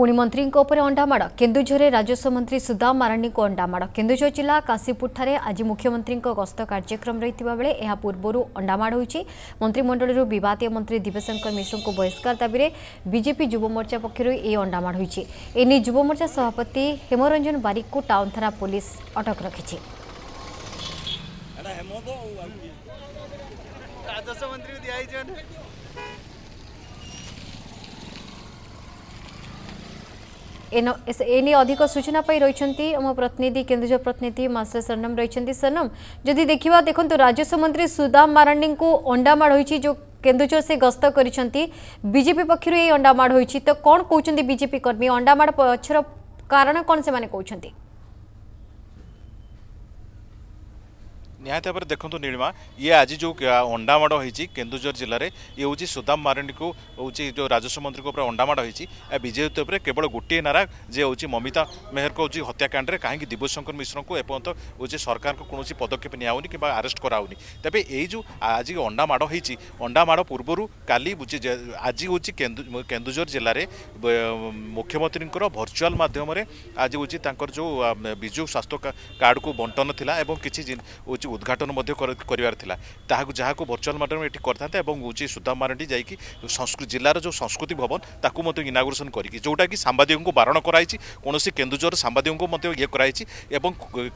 ପୁଣି ମନ୍ତ୍ରୀଙ୍କ ଉପରେ ଅଣ୍ଡାମାଡ଼ କେନ୍ଦୁଝରରେ ରାଜସ୍ୱ ମନ୍ତ୍ରୀ ସୁଦାମ ମାରାଣ୍ଡିଙ୍କୁ ଅଣ୍ଡାମାଡ଼ କେନ୍ଦୁଝର ଜିଲ୍ଲା କାଶୀପୁରଠାରେ ଆଜି ମୁଖ୍ୟମନ୍ତ୍ରୀଙ୍କ ଗସ୍ତ କାର୍ଯ୍ୟକ୍ରମ ରହିଥିବା ବେଳେ ଏହା ପୂର୍ବରୁ ଅଣ୍ଡାମାଡ଼ ହୋଇଛି ମନ୍ତ୍ରିମଣ୍ଡଳୀରୁ ବିବାଦୀୟ ମନ୍ତ୍ରୀ ଦିବ୍ୟଶଙ୍କର ମିଶ୍ରଙ୍କୁ ବହିଷ୍କାର ଦାବିରେ ବିଜେପି ଯୁବମୋର୍ଚ୍ଚା ପକ୍ଷରୁ ଏହି ଅଣ୍ଡାମାଡ଼ ହୋଇଛି ଏ ନେଇ ଯୁବମୋର୍ଚ୍ଚା ସଭାପତି ହେମରଞ୍ଜନ ବାରିକ୍କୁ ଟାଉନ୍ ଥାନା ପୁଲିସ୍ ଅଟକ ରଖିଛି एने अधिक सूचना पाई रही प्रतिनिधि केन्द्र प्रतिनिधि मास्टर सरनम रही सरनम जदि देखा देखो राजस्व मंत्री सुदाम माराणी को अंडामाड़ हो जो केन्दूर से गस्त करजेपी पक्षर ये अंडामाड़ हो तो कौन कहते बीजेपी कर्मी अंडामाड़ पक्षर कारण कौन से कहते ନିହାତି ଭାବରେ ଦେଖନ୍ତୁ ନୀଳିମା ଇଏ ଆଜି ଯେଉଁ ଅଣ୍ଡାମାଡ଼ ହୋଇଛି କେନ୍ଦୁଝର ଜିଲ୍ଲାରେ ଇଏ ହେଉଛି ସୁଦାମ ମାରଣ୍ଡିକୁ ହେଉଛି ଯେଉଁ ରାଜସ୍ୱ ମନ୍ତ୍ରୀଙ୍କୁ ଉପରେ ଅଣ୍ଡାମାଡ଼ ହୋଇଛି ଏହା ବିଜେପି ଉପରେ କେବଳ ଗୋଟିଏ ନାରା ଯେ ହେଉଛି ମମିତା ମେହରଙ୍କ ହେଉଛି ହତ୍ୟାକାଣ୍ଡରେ କାହିଁକି ଦିବ୍ୟଶଙ୍କର ମିଶ୍ରଙ୍କୁ ଏପର୍ଯ୍ୟନ୍ତ ହେଉଛି ସରକାରଙ୍କ କୌଣସି ପଦକ୍ଷେପ ନିଆହେଉନି କିମ୍ବା ଆରେଷ୍ଟ କରାହେଉନି ତେବେ ଏଇ ଯେଉଁ ଆଜି ଅଣ୍ଡାମାଡ଼ ହୋଇଛି ଅଣ୍ଡାମାଡ଼ ପୂର୍ବରୁ କାଲି ଆଜି ହେଉଛି କେନ୍ଦୁଝର ଜିଲ୍ଲାରେ ମୁଖ୍ୟମନ୍ତ୍ରୀଙ୍କର ଭର୍ଚୁଆଲ୍ ମାଧ୍ୟମରେ ଆଜି ହେଉଛି ତାଙ୍କର ଯେଉଁ ବିଜୁ ସ୍ୱାସ୍ଥ୍ୟ କାର୍ଡ଼କୁ ବଣ୍ଟନ ଥିଲା ଏବଂ କିଛି ହେଉଛି উদ্ঘাটন করবার লা তাহলে যা ভর্চুয়াল মাধ্যমে এটি করে থাকে এবং হচ্ছে সুদাম মারাণ্ডি যাই জেলার যে সংস্কৃতি ভবন তাকে মধ্যে ইনাগ্রেসন করি যেটা কি সাংবাদিক বারণ করাই কোণী কেন্দুঝর সাংবাদিক মধ্যে ইয়ে করাই এবং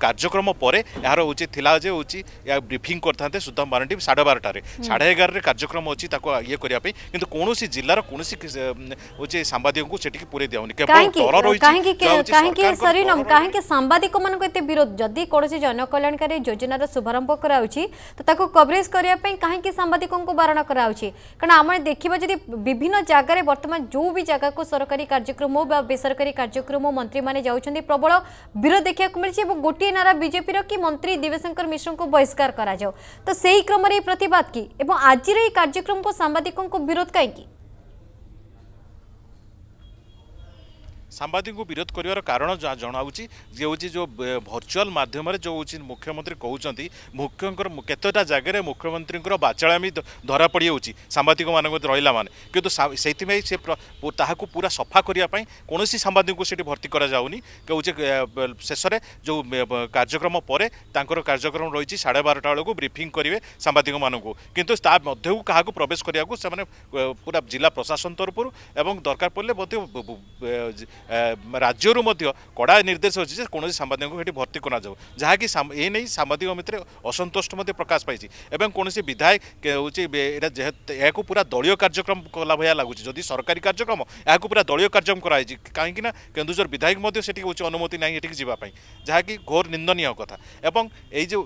কার্যক্রম পরে এর হচ্ছে লা যে হচ্ছে ব্রিফিং করে থাকে সুদাম মারাণ্ডি সাড়ে বারোটার সাড়ে এগারোটার কার্যক্রম অছি তাকে ইয়ে করা কিন্তু কোণী জেলার কোণী হচ্ছে সাংবাদিক সেটিকে পুরাই দেওয়া কেবল ডর রয়েছে সাংবাদিক মানুষ এত বিরোধ যদি কোণী জনকল্যাণকারী যোজনার ଶୁଭାରମ୍ଭ କରାଯାଉଛି ତ ତାକୁ କଭରେଜ କରିବା ପାଇଁ କାହିଁକି ସାମ୍ବାଦିକଙ୍କୁ ବାରଣ କରାଯାଉଛି କାରଣ ଆମେ ଦେଖିବା ଯଦି ବିଭିନ୍ନ ଜାଗାରେ ବର୍ତ୍ତମାନ ଯେଉଁ ବି ଜାଗାକୁ ସରକାରୀ କାର୍ଯ୍ୟକ୍ରମ ବା ବେସରକାରୀ କାର୍ଯ୍ୟକ୍ରମ ମନ୍ତ୍ରୀମାନେ ଯାଉଛନ୍ତି ପ୍ରବଳ ବିରୋଧ ଦେଖିବାକୁ ମିଳିଛି ଏବଂ ଗୋଟିଏ ନାରା ବିଜେପିର କି ମନ୍ତ୍ରୀ ଦିବ୍ୟଶଙ୍କର ମିଶ୍ରଙ୍କୁ ବହିଷ୍କାର କରାଯାଉ ତ ସେହି କ୍ରମରେ ଏହି ପ୍ରତିବାଦ କି ଏବଂ ଆଜିର ଏହି କାର୍ଯ୍ୟକ୍ରମକୁ ସାମ୍ବାଦିକଙ୍କୁ ବିରୋଧ କାହିଁକି ସାମ୍ବାଦିକଙ୍କୁ ବିରୋଧ କରିବାର କାରଣ ଜଣାଉଛି ଯେ ହେଉଛି ଯେଉଁ ଭର୍ଚୁଆଲ୍ ମାଧ୍ୟମରେ ଯେଉଁ ହେଉଛି ମୁଖ୍ୟମନ୍ତ୍ରୀ କହୁଛନ୍ତି ମୁଖ୍ୟଙ୍କର କେତେଟା ଜାଗାରେ ମୁଖ୍ୟମନ୍ତ୍ରୀଙ୍କର ବାଚାଳାମି ଧରା ପଡ଼ିଯାଉଛି ସାମ୍ବାଦିକମାନଙ୍କ ରହିଲା ମାନେ କିନ୍ତୁ ସେଇଥିପାଇଁ ସେ ତାହାକୁ ପୁରା ସଫା କରିବା ପାଇଁ କୌଣସି ସାମ୍ବାଦିକଙ୍କୁ ସେଠି ଭର୍ତ୍ତି କରାଯାଉନି ହେଉଛି ଶେଷରେ ଯେଉଁ କାର୍ଯ୍ୟକ୍ରମ ପରେ ତାଙ୍କର କାର୍ଯ୍ୟକ୍ରମ ରହିଛି ସାଢ଼େ ବାରଟା ବେଳକୁ ବ୍ରିଫିଂ କରିବେ ସାମ୍ବାଦିକମାନଙ୍କୁ କିନ୍ତୁ ତା ମଧ୍ୟକୁ କାହାକୁ ପ୍ରବେଶ କରିବାକୁ ସେମାନେ ପୁରା ଜିଲ୍ଲା ପ୍ରଶାସନ ତରଫରୁ ଏବଂ ଦରକାର ପଡ଼ିଲେ ମଧ୍ୟ রাজ্যর মধ্যে কড়া নির্দেশ অছে যে কোণী সাংবাদিক এটি ভর্তি করা যাব যা কি এ নিয়ে সাংবাদিক ভিতরে অসন্তোষ মধ্যে প্রকাশ পাইছে এবং কোণী বিধায়ক হচ্ছে এটা যেহেতু এখন পুরা দলীয় কার্যক্রম কলা ভাইয়া লাগুছে যদি সরকারি কার্যক্রম এখন পুরা দলীয় কার্যক্রম করা হয়েছে কিনা কেন্দুঝর বিধায়ক মধ্যে সেটি হচ্ছে অনুমতি নাই এটিকে যাওয়া যা কি ঘোর নিন্দনীয় কথা এবং এই যে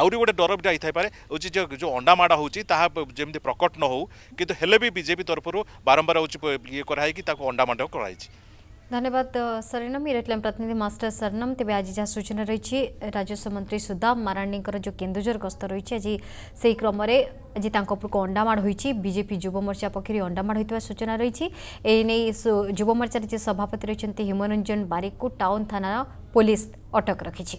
আহরি গোটে ডর বিটা হয়ে হচ্ছে যে যে অন্ডামাড়া হচ্ছে তাহা যেমনি প্রকট ন হো কিন্তু হলে বি বিজেপি তরফর বারম্বার হচ্ছে ইয়ে করা হয়েকি তাকে অন্ডামাড় করা হয়েছে ధన్యవాద సరేనా మీరు ఎట్లా ప్రతినిధి మాస్టర్ సరణం তেবে আজি যা সূচনা রয়েছে রাজস্ব মন্ত্রী সুদাম মারাণীঙ্কর যে কেন্দুঝর গস্ত রয়েছে আজি সেই ক্রমরে আজি তাঁক উপরক অন্ডামাড় হয়েছে বিজেপি যুব মোর্চা পক্ষে অন্ডামাড় হয়ে সূচনা রয়েছে এই নিয়ে যুব মোর্চার যে সভাপতি রয়েছেন হিমরঞ্জন বারিকু টাউন থানা পুলিশ অটক রাখিছে